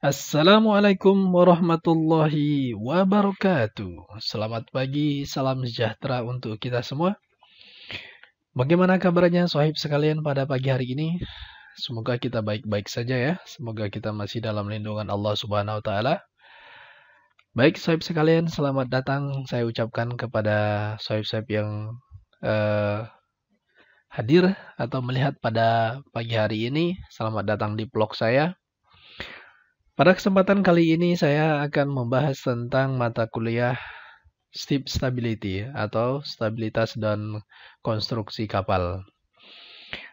Assalamualaikum warahmatullahi wabarakatuh. Selamat pagi, salam sejahtera untuk kita semua. Bagaimana kabarnya Sahib sekalian pada pagi hari ini? Semoga kita baik-baik saja ya. Semoga kita masih dalam lindungan Allah Subhanahu wa taala. Baik Sahib sekalian, selamat datang saya ucapkan kepada Sahib-Sahib yang uh, hadir atau melihat pada pagi hari ini. Selamat datang di vlog saya. Pada kesempatan kali ini saya akan membahas tentang mata kuliah steep stability atau stabilitas dan konstruksi kapal.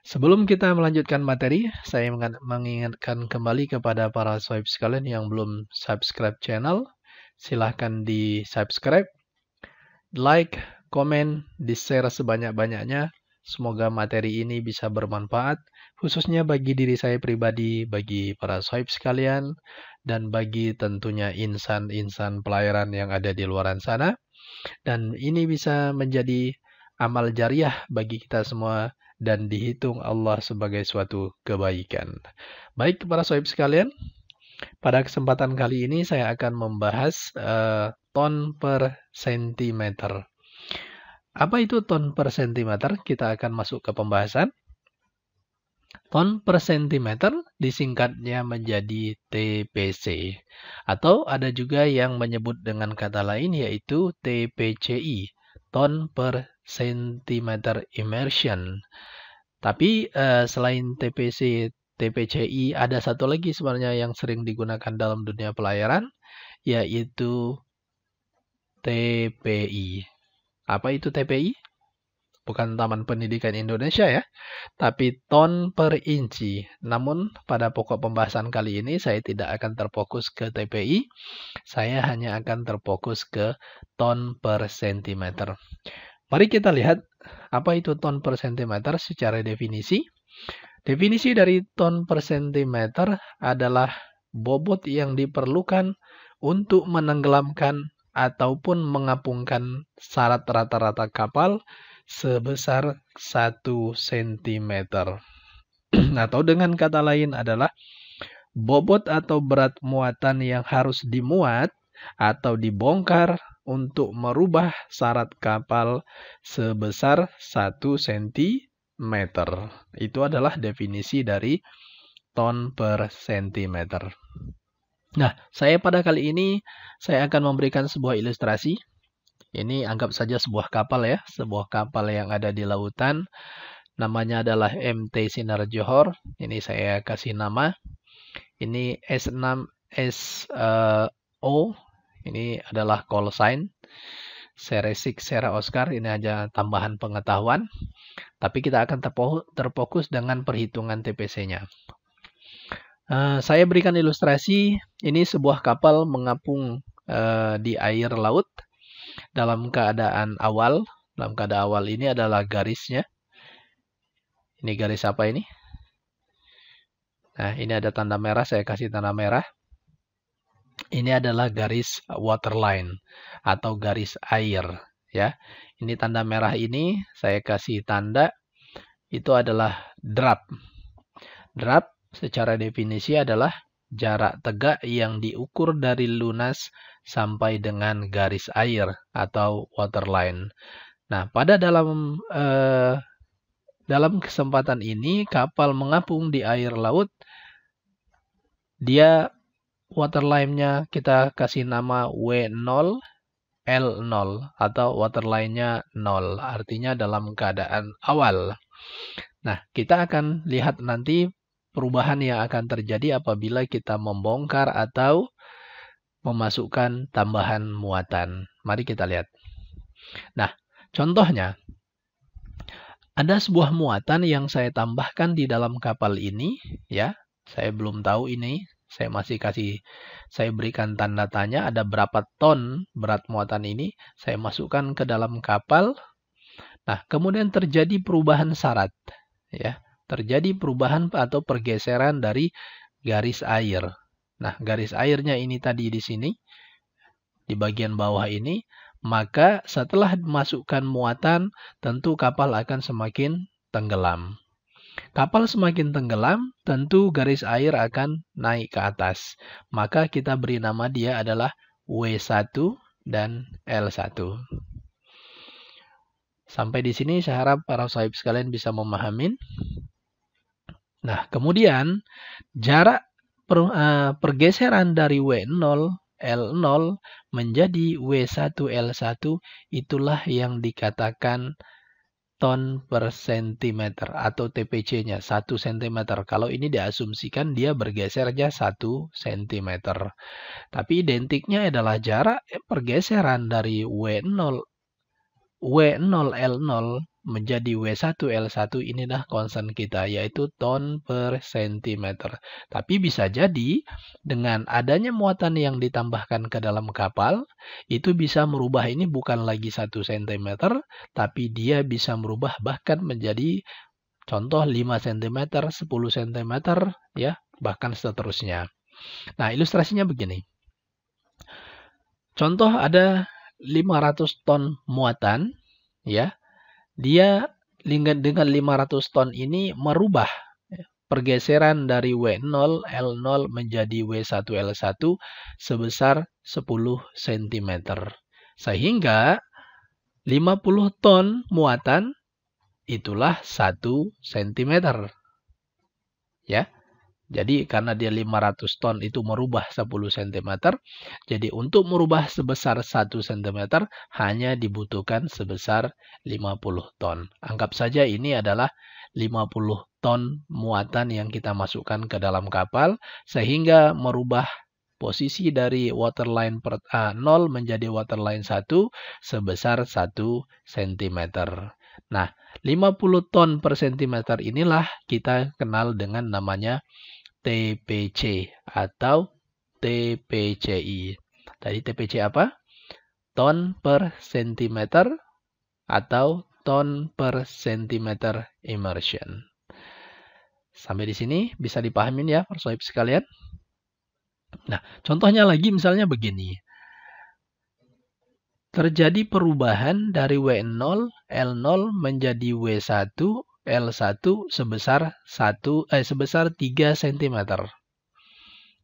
Sebelum kita melanjutkan materi, saya mengingatkan kembali kepada para swipe sekalian yang belum subscribe channel. Silahkan di subscribe, like, komen, di share sebanyak-banyaknya Semoga materi ini bisa bermanfaat, khususnya bagi diri saya pribadi, bagi para sahib sekalian, dan bagi tentunya insan-insan pelayaran yang ada di luar sana. Dan ini bisa menjadi amal jariah bagi kita semua dan dihitung Allah sebagai suatu kebaikan. Baik para sahib sekalian, pada kesempatan kali ini saya akan membahas uh, ton per sentimeter. Apa itu ton per sentimeter? Kita akan masuk ke pembahasan. Ton per sentimeter disingkatnya menjadi TPC. Atau ada juga yang menyebut dengan kata lain yaitu TPCI, ton per sentimeter immersion. Tapi eh, selain TPC, TPCI ada satu lagi sebenarnya yang sering digunakan dalam dunia pelayaran yaitu TPI apa itu TPI? Bukan Taman Pendidikan Indonesia ya, tapi ton per inci. Namun pada pokok pembahasan kali ini saya tidak akan terfokus ke TPI, saya hanya akan terfokus ke ton per sentimeter. Mari kita lihat apa itu ton per sentimeter secara definisi. Definisi dari ton per sentimeter adalah bobot yang diperlukan untuk menenggelamkan ataupun mengapungkan syarat rata-rata kapal sebesar 1 cm. atau dengan kata lain adalah bobot atau berat muatan yang harus dimuat atau dibongkar untuk merubah syarat kapal sebesar 1 cm. Itu adalah definisi dari ton per sentimeter. Nah, saya pada kali ini saya akan memberikan sebuah ilustrasi. Ini anggap saja sebuah kapal ya, sebuah kapal yang ada di lautan. Namanya adalah MT Sinar Johor. Ini saya kasih nama. Ini S6 SO. Eh, ini adalah call sign. Seresik Sera Oscar ini aja tambahan pengetahuan. Tapi kita akan terfokus dengan perhitungan TPC-nya. Uh, saya berikan ilustrasi, ini sebuah kapal mengapung uh, di air laut dalam keadaan awal. Dalam keadaan awal ini adalah garisnya. Ini garis apa ini? Nah, ini ada tanda merah, saya kasih tanda merah. Ini adalah garis waterline atau garis air. ya. Ini tanda merah ini, saya kasih tanda, itu adalah drop. Drop secara definisi adalah jarak tegak yang diukur dari lunas sampai dengan garis air atau waterline. Nah, pada dalam eh, dalam kesempatan ini kapal mengapung di air laut dia waterline-nya kita kasih nama W0 L0 atau waterline-nya 0 artinya dalam keadaan awal. Nah, kita akan lihat nanti perubahan yang akan terjadi apabila kita membongkar atau memasukkan tambahan muatan. Mari kita lihat. Nah, contohnya ada sebuah muatan yang saya tambahkan di dalam kapal ini ya. Saya belum tahu ini, saya masih kasih saya berikan tanda tanya ada berapa ton berat muatan ini, saya masukkan ke dalam kapal. Nah, kemudian terjadi perubahan syarat ya terjadi perubahan atau pergeseran dari garis air. Nah, garis airnya ini tadi di sini, di bagian bawah ini, maka setelah dimasukkan muatan, tentu kapal akan semakin tenggelam. Kapal semakin tenggelam, tentu garis air akan naik ke atas. Maka kita beri nama dia adalah W1 dan L1. Sampai di sini saya harap para sahib sekalian bisa memahamin. Nah, kemudian jarak per, uh, pergeseran dari W0 L0 menjadi W1 L1 itulah yang dikatakan ton per sentimeter atau TPC-nya 1 cm. Kalau ini diasumsikan dia bergesernya 1 cm. Tapi identiknya adalah jarak pergeseran dari W0 W0 L0 menjadi W1L1 inilah konstan kita yaitu ton per sentimeter. Tapi bisa jadi dengan adanya muatan yang ditambahkan ke dalam kapal itu bisa merubah ini bukan lagi 1 cm tapi dia bisa merubah bahkan menjadi contoh 5 cm, 10 cm ya, bahkan seterusnya. Nah, ilustrasinya begini. Contoh ada 500 ton muatan ya dia dengan 500 ton ini merubah ya, pergeseran dari W0 L0 menjadi W1 L1 sebesar 10 cm. Sehingga 50 ton muatan itulah 1 cm. Ya. Jadi karena dia 500 ton itu merubah 10 cm, jadi untuk merubah sebesar 1 cm hanya dibutuhkan sebesar 50 ton. Anggap saja ini adalah 50 ton muatan yang kita masukkan ke dalam kapal sehingga merubah posisi dari waterline 0 menjadi waterline 1 sebesar 1 cm. Nah, 50 ton per cm inilah kita kenal dengan namanya TPC atau TPCI. Tadi TPC apa? Ton per sentimeter atau ton per sentimeter immersion. Sampai di sini bisa dipahamin ya, persoib sekalian. Nah, contohnya lagi misalnya begini. Terjadi perubahan dari W0, L0 menjadi W1, L1 sebesar 1 eh sebesar 3 cm.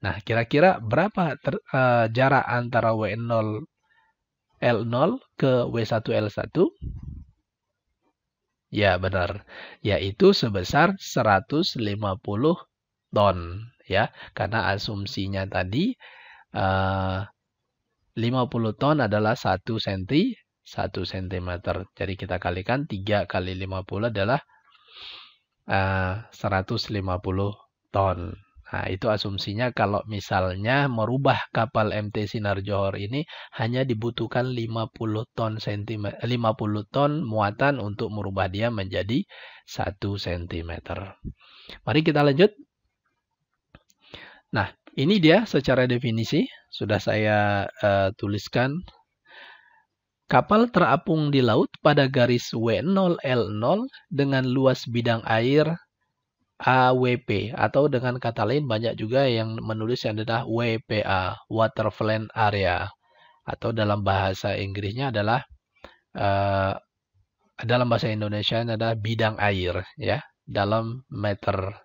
Nah, kira-kira berapa ter, uh, jarak antara W0 L0 ke W1 L1? Ya, benar. Yaitu sebesar 150 ton, ya. Karena asumsinya tadi eh, uh, 50 ton adalah 1 cm 1 cm. Jadi kita kalikan 3 kali 50 adalah 150 eh, ton. Nah, itu asumsinya kalau misalnya merubah kapal MT Sinar Johor ini hanya dibutuhkan 50 ton cm 50 eh, ton muatan untuk merubah dia menjadi 1 cm. Mari kita lanjut. Nah, ini dia secara definisi sudah saya uh, tuliskan Kapal terapung di laut pada garis W0L0 dengan luas bidang air AWP atau dengan kata lain banyak juga yang menulis yang adalah WPA, Waterland Area atau dalam bahasa Inggrisnya adalah uh, dalam bahasa Indonesia adalah bidang air ya dalam meter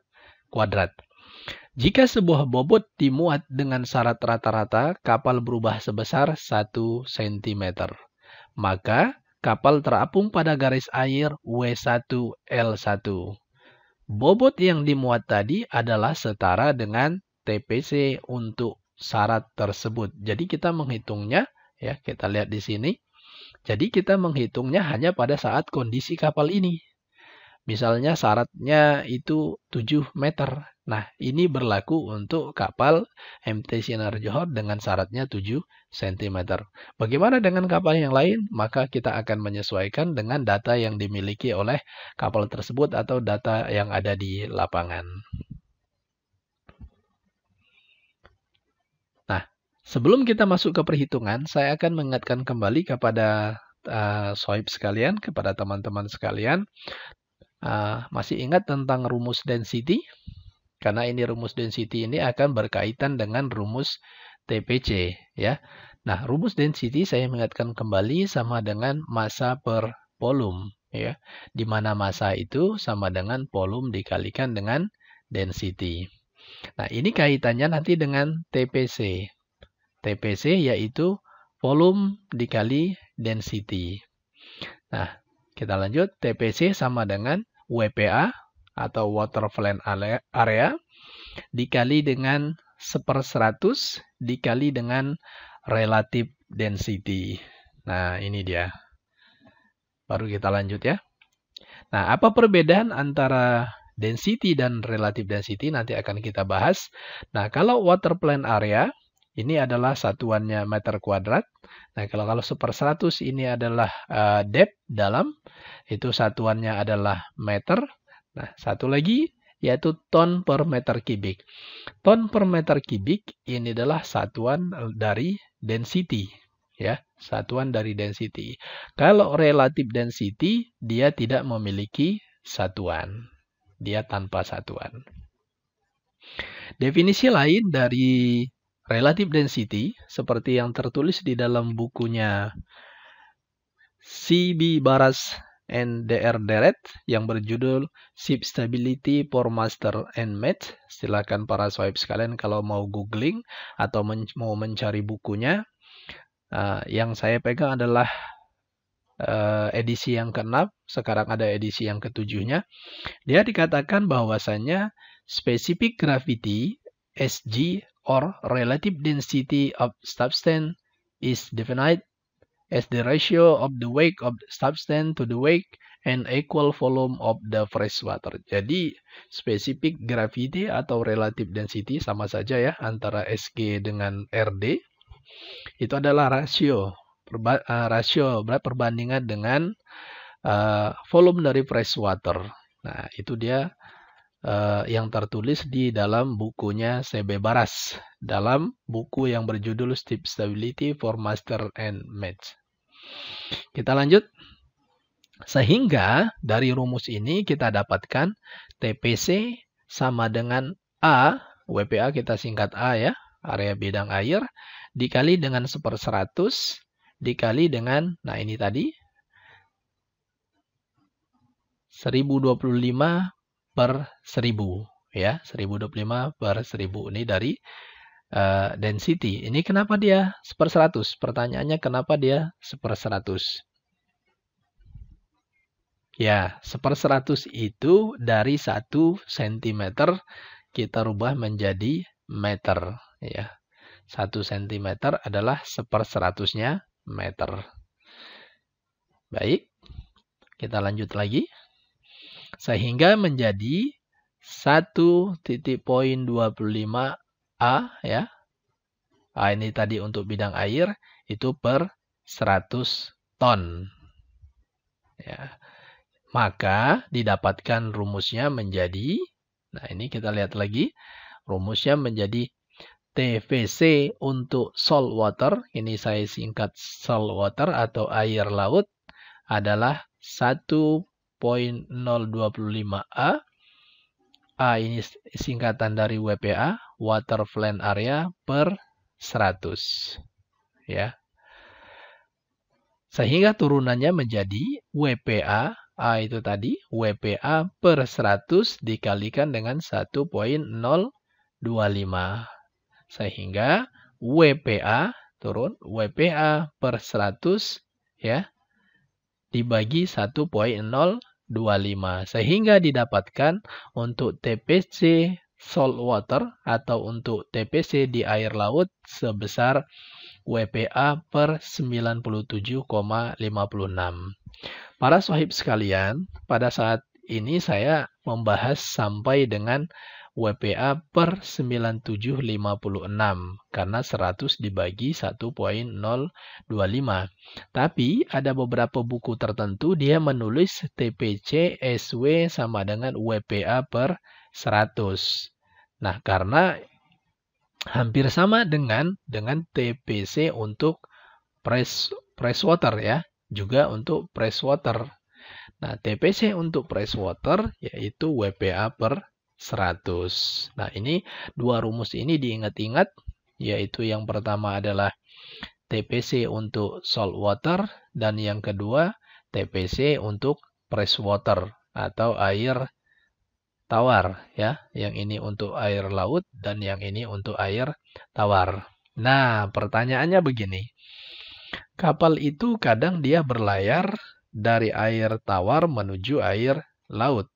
kuadrat. Jika sebuah bobot dimuat dengan syarat rata-rata, kapal berubah sebesar 1 cm maka kapal terapung pada garis air W1L1. Bobot yang dimuat tadi adalah setara dengan TPC untuk syarat tersebut. Jadi kita menghitungnya, ya kita lihat di sini. Jadi kita menghitungnya hanya pada saat kondisi kapal ini. Misalnya syaratnya itu 7 meter. Nah, ini berlaku untuk kapal MT Sinar Johor dengan syaratnya 7 cm. Bagaimana dengan kapal yang lain? Maka kita akan menyesuaikan dengan data yang dimiliki oleh kapal tersebut atau data yang ada di lapangan. Nah, sebelum kita masuk ke perhitungan, saya akan mengingatkan kembali kepada uh, soib sekalian, kepada teman-teman sekalian. Uh, masih ingat tentang rumus density? Karena ini rumus density ini akan berkaitan dengan rumus TPC ya. Nah, rumus density saya mengingatkan kembali sama dengan massa per volume ya. Di mana massa itu sama dengan volume dikalikan dengan density. Nah, ini kaitannya nanti dengan TPC. TPC yaitu volume dikali density. Nah, kita lanjut TPC sama dengan WPA atau waterfland area dikali dengan seper 100 dikali dengan relative density. Nah, ini dia. Baru kita lanjut ya. Nah, apa perbedaan antara density dan relative density nanti akan kita bahas. Nah, kalau water plane area ini adalah satuannya meter kuadrat. Nah, kalau kalau super 100 ini adalah uh, depth dalam, itu satuannya adalah meter. Nah, satu lagi yaitu ton per meter kubik. Ton per meter kubik ini adalah satuan eh, dari density, ya, satuan dari density. Kalau relative density dia tidak memiliki satuan. Dia tanpa satuan. Definisi lain dari relative density seperti yang tertulis di dalam bukunya C.B. Baras ndr Direct yang berjudul Ship Stability for Master and Mate. Silakan para swipe sekalian kalau mau googling atau men mau mencari bukunya. Uh, yang saya pegang adalah uh, edisi yang ke-6, sekarang ada edisi yang ketujuhnya. Dia dikatakan bahwasannya specific gravity SG or relative density of substance is definite as the ratio of the weight of the substance to the weight and equal volume of the fresh water. Jadi, specific gravity atau relative density sama saja ya antara SG dengan RD. Itu adalah rasio perba uh, rasio perbandingan dengan uh, volume dari fresh water. Nah, itu dia uh, yang tertulis di dalam bukunya CB Baras dalam buku yang berjudul Steep Stability for Master and Match. Kita lanjut. Sehingga dari rumus ini kita dapatkan TPC sama dengan A, WPA kita singkat A ya, area bidang air, dikali dengan 1 per 100, dikali dengan, nah ini tadi, 1025 per 1000 ya, 1025 per 1000 ini dari Eh, density. Ini kenapa dia seper 100? Pertanyaannya kenapa dia seper 100? Ya, seper 100 itu dari 1 cm kita rubah menjadi meter. Ya, 1 cm adalah seper 100-nya meter. Baik, kita lanjut lagi. Sehingga menjadi 1.25 A ya. A ini tadi untuk bidang air itu per 100 ton. Ya. Maka didapatkan rumusnya menjadi Nah, ini kita lihat lagi. Rumusnya menjadi TVC untuk salt water, ini saya singkat salt water atau air laut adalah 1.025A. A ini singkatan dari WPA, water plan area per 100. Ya. Sehingga turunannya menjadi WPA, A itu tadi, WPA per 100 dikalikan dengan 1.025. Sehingga WPA turun, WPA per 100 ya dibagi 1.025 sehingga didapatkan untuk TPC salt water atau untuk TPC di air laut sebesar WPA per 97,56. Para sohib sekalian, pada saat ini saya membahas sampai dengan WPA per 9756 karena 100 dibagi 1.025. Tapi ada beberapa buku tertentu dia menulis TPC SW sama dengan WPA per 100. Nah, karena hampir sama dengan dengan TPC untuk press press water ya, juga untuk press water. Nah, TPC untuk press water yaitu WPA per 100. Nah, ini dua rumus ini diingat-ingat yaitu yang pertama adalah TPC untuk salt water dan yang kedua TPC untuk press water atau air tawar ya. Yang ini untuk air laut dan yang ini untuk air tawar. Nah, pertanyaannya begini. Kapal itu kadang dia berlayar dari air tawar menuju air laut.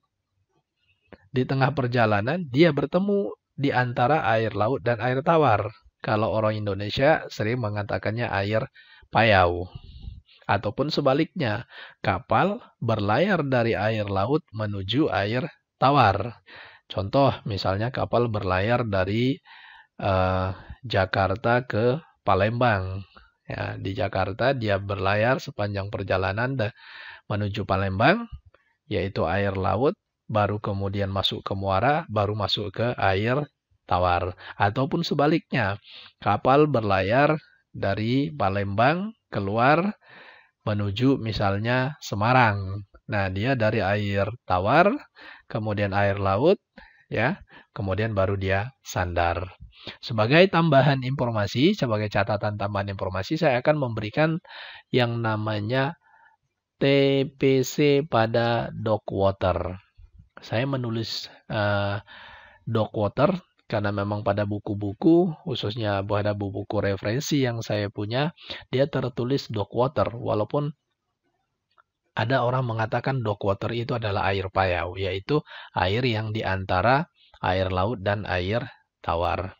Di tengah perjalanan dia bertemu di antara air laut dan air tawar. Kalau orang Indonesia sering mengatakannya air payau. Ataupun sebaliknya, kapal berlayar dari air laut menuju air tawar. Contoh misalnya kapal berlayar dari eh, Jakarta ke Palembang. Ya, di Jakarta dia berlayar sepanjang perjalanan menuju Palembang, yaitu air laut, baru kemudian masuk ke muara, baru masuk ke air tawar. Ataupun sebaliknya, kapal berlayar dari Palembang keluar menuju misalnya Semarang. Nah, dia dari air tawar, kemudian air laut, ya, kemudian baru dia sandar. Sebagai tambahan informasi, sebagai catatan tambahan informasi, saya akan memberikan yang namanya TPC pada dock water. Saya menulis uh, eh, dock water karena memang pada buku-buku, khususnya pada buku-buku referensi yang saya punya, dia tertulis dock water, walaupun ada orang mengatakan dock water itu adalah air payau, yaitu air yang diantara air laut dan air tawar.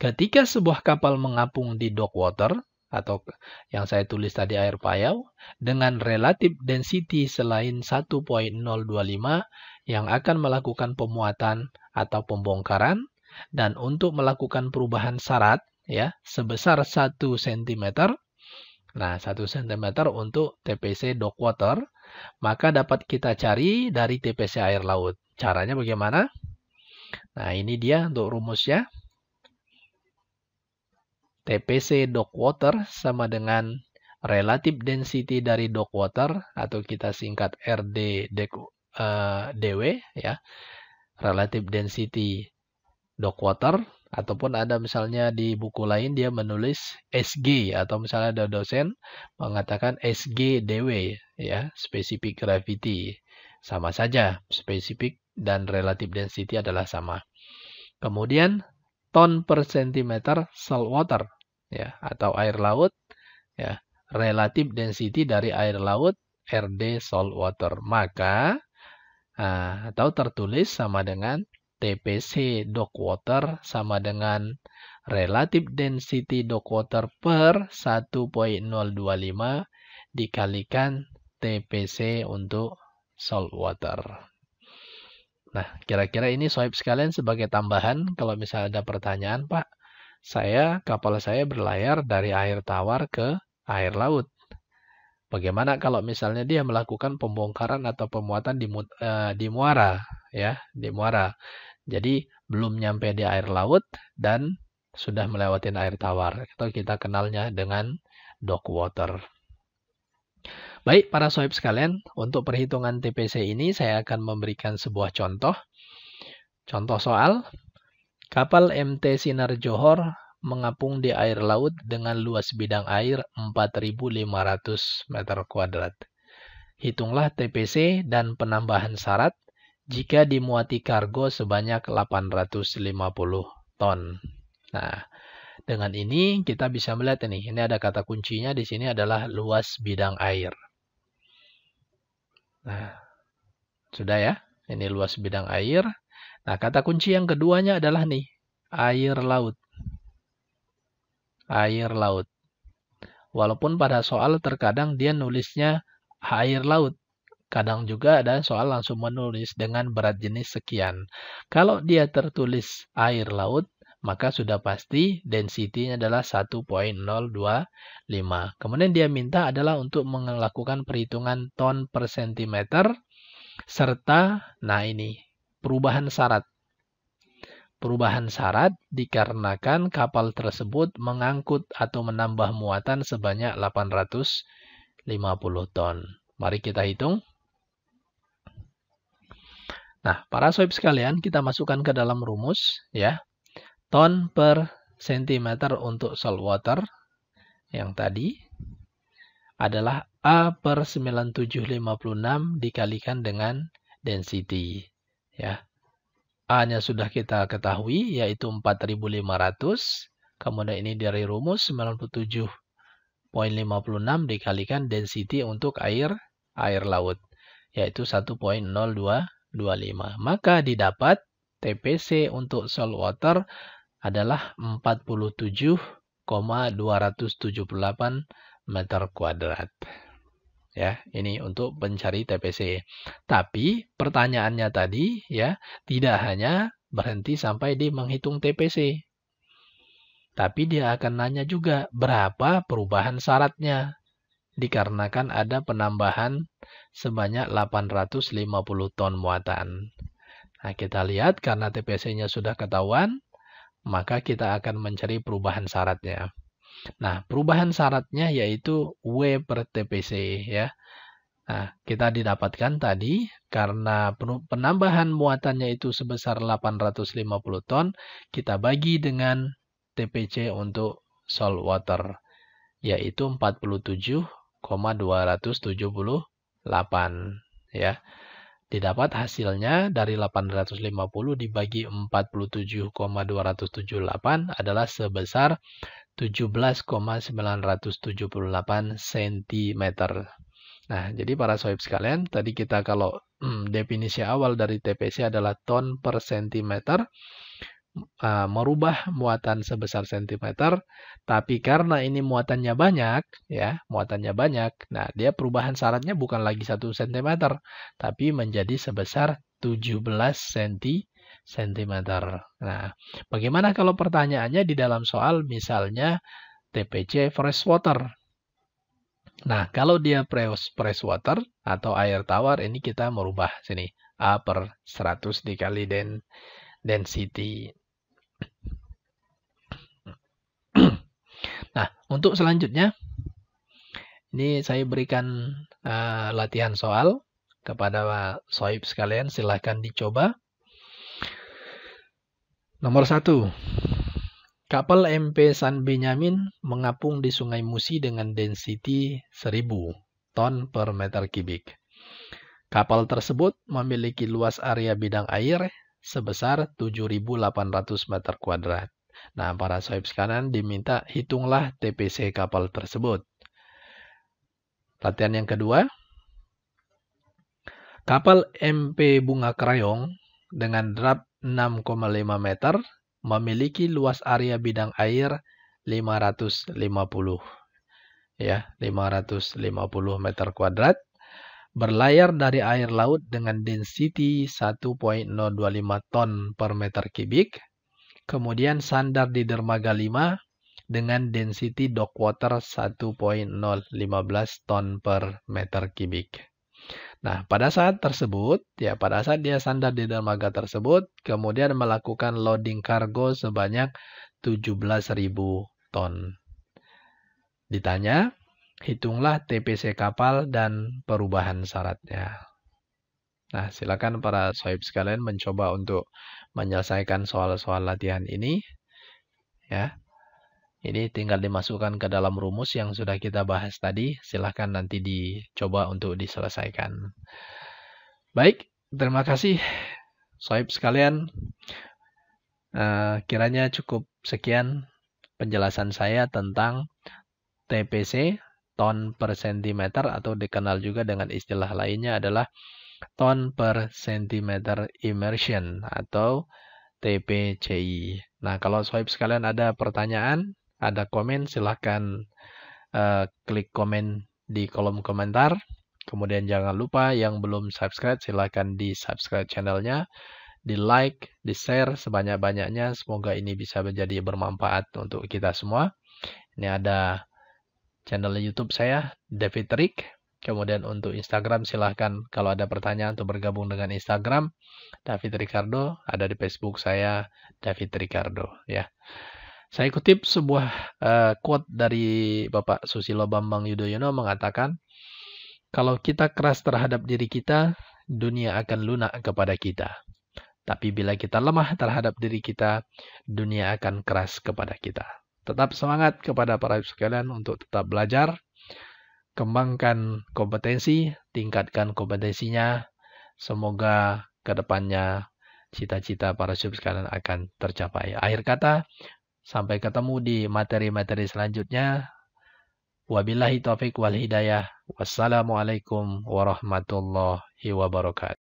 Ketika sebuah kapal mengapung di dock water, atau yang saya tulis tadi air payau dengan relatif density selain 1.025 yang akan melakukan pemuatan atau pembongkaran dan untuk melakukan perubahan syarat ya sebesar 1 cm Nah, 1 cm untuk TPC dock water, maka dapat kita cari dari TPC air laut. Caranya bagaimana? Nah, ini dia untuk rumusnya. TPC dock water sama dengan relative density dari dock water atau kita singkat RD DW eh, ya. Relative density dock water Ataupun ada misalnya di buku lain dia menulis SG atau misalnya ada dosen mengatakan SGDW ya, specific gravity. Sama saja, specific dan relative density adalah sama. Kemudian ton per sentimeter salt water ya atau air laut ya, relative density dari air laut RD salt water. Maka ah, atau tertulis sama dengan TPC dock water sama dengan relative density dock water per 1.025 dikalikan TPC untuk salt water. Nah, kira-kira ini swipe sekalian sebagai tambahan kalau misalnya ada pertanyaan, Pak. Saya, kapal saya berlayar dari air tawar ke air laut. Bagaimana kalau misalnya dia melakukan pembongkaran atau pemuatan di, uh, di muara, ya, di muara. Jadi belum nyampe di air laut dan sudah melewati air tawar. Atau kita kenalnya dengan dock water. Baik, para sohib sekalian, untuk perhitungan TPC ini saya akan memberikan sebuah contoh. Contoh soal, kapal MT Sinar Johor mengapung di air laut dengan luas bidang air 4.500 meter kuadrat. Hitunglah TPC dan penambahan syarat jika dimuati kargo sebanyak 850 ton. Nah, dengan ini kita bisa melihat ini, ini ada kata kuncinya di sini adalah luas bidang air. Nah, sudah ya, ini luas bidang air. Nah, kata kunci yang keduanya adalah nih, air laut. Air laut. Walaupun pada soal terkadang dia nulisnya air laut, Kadang juga ada soal langsung menulis dengan berat jenis sekian. Kalau dia tertulis air laut, maka sudah pasti density-nya adalah 1.025. Kemudian dia minta adalah untuk melakukan perhitungan ton per sentimeter serta nah ini perubahan syarat. Perubahan syarat dikarenakan kapal tersebut mengangkut atau menambah muatan sebanyak 850 ton. Mari kita hitung. Nah, para sohib sekalian, kita masukkan ke dalam rumus ya. Ton per cm untuk salt water yang tadi adalah A per 9756 dikalikan dengan density. Ya. A-nya sudah kita ketahui, yaitu 4500. Kemudian ini dari rumus 97.56 dikalikan density untuk air air laut, yaitu 1.02 25. Maka didapat TPC untuk salt water adalah 47,278 meter kuadrat. Ya, ini untuk pencari TPC. Tapi pertanyaannya tadi ya, tidak hanya berhenti sampai di menghitung TPC. Tapi dia akan nanya juga berapa perubahan syaratnya dikarenakan ada penambahan sebanyak 850 ton muatan. Nah, kita lihat karena TPC-nya sudah ketahuan, maka kita akan mencari perubahan syaratnya. Nah, perubahan syaratnya yaitu W per TPC ya. Nah, kita didapatkan tadi karena penambahan muatannya itu sebesar 850 ton, kita bagi dengan TPC untuk salt water yaitu 47 278 ya. Didapat hasilnya dari 850 dibagi 47,278 adalah sebesar 17,978 cm. Nah, jadi para sohib sekalian, tadi kita kalau hmm, definisi awal dari TPC adalah ton per sentimeter, Eh, merubah muatan sebesar cm, tapi karena ini muatannya banyak, ya, muatannya banyak, nah dia perubahan syaratnya bukan lagi 1 cm, tapi menjadi sebesar 17 cm. Nah, bagaimana kalau pertanyaannya di dalam soal misalnya TPC freshwater? Nah, kalau dia water atau air tawar ini kita merubah sini A per 100 dikali den density. Untuk selanjutnya, ini saya berikan uh, latihan soal kepada Soib sekalian. Silahkan dicoba. Nomor satu, kapal MP San Benyamin mengapung di Sungai Musi dengan density 1000 ton per meter kubik. Kapal tersebut memiliki luas area bidang air sebesar 7.800 meter kuadrat. Nah, para sohib sekarang diminta hitunglah TPC kapal tersebut. Latihan yang kedua, kapal MP Bunga Krayong dengan drap 6,5 meter memiliki luas area bidang air 550 ya 550 meter kuadrat berlayar dari air laut dengan density 1.025 ton per meter kubik Kemudian sandar di dermaga 5 dengan density dock water 1.015 ton per meter kubik. Nah, pada saat tersebut, ya pada saat dia sandar di dermaga tersebut, kemudian melakukan loading kargo sebanyak 17.000 ton. Ditanya, hitunglah TPC kapal dan perubahan syaratnya. Nah, silakan para sohib sekalian mencoba untuk menyelesaikan soal-soal latihan ini. Ya. Ini tinggal dimasukkan ke dalam rumus yang sudah kita bahas tadi. Silahkan nanti dicoba untuk diselesaikan. Baik, terima kasih soib sekalian. Uh, kiranya cukup sekian penjelasan saya tentang TPC, ton per sentimeter atau dikenal juga dengan istilah lainnya adalah ton per centimeter immersion atau TPCI. Nah, kalau swipe sekalian ada pertanyaan, ada komen, silahkan uh, klik komen di kolom komentar. Kemudian jangan lupa yang belum subscribe, silahkan di subscribe channelnya, di like, di share sebanyak-banyaknya. Semoga ini bisa menjadi bermanfaat untuk kita semua. Ini ada channel YouTube saya, David Rick. Kemudian untuk Instagram silahkan kalau ada pertanyaan untuk bergabung dengan Instagram David Ricardo ada di Facebook saya David Ricardo ya. Saya kutip sebuah uh, quote dari Bapak Susilo Bambang Yudhoyono mengatakan kalau kita keras terhadap diri kita dunia akan lunak kepada kita. Tapi bila kita lemah terhadap diri kita, dunia akan keras kepada kita. Tetap semangat kepada para ibu sekalian untuk tetap belajar, kembangkan kompetensi, tingkatkan kompetensinya. Semoga kedepannya cita-cita para subscriber akan tercapai. Akhir kata, sampai ketemu di materi-materi selanjutnya. Wabillahi taufik wal hidayah. Wassalamualaikum warahmatullahi wabarakatuh.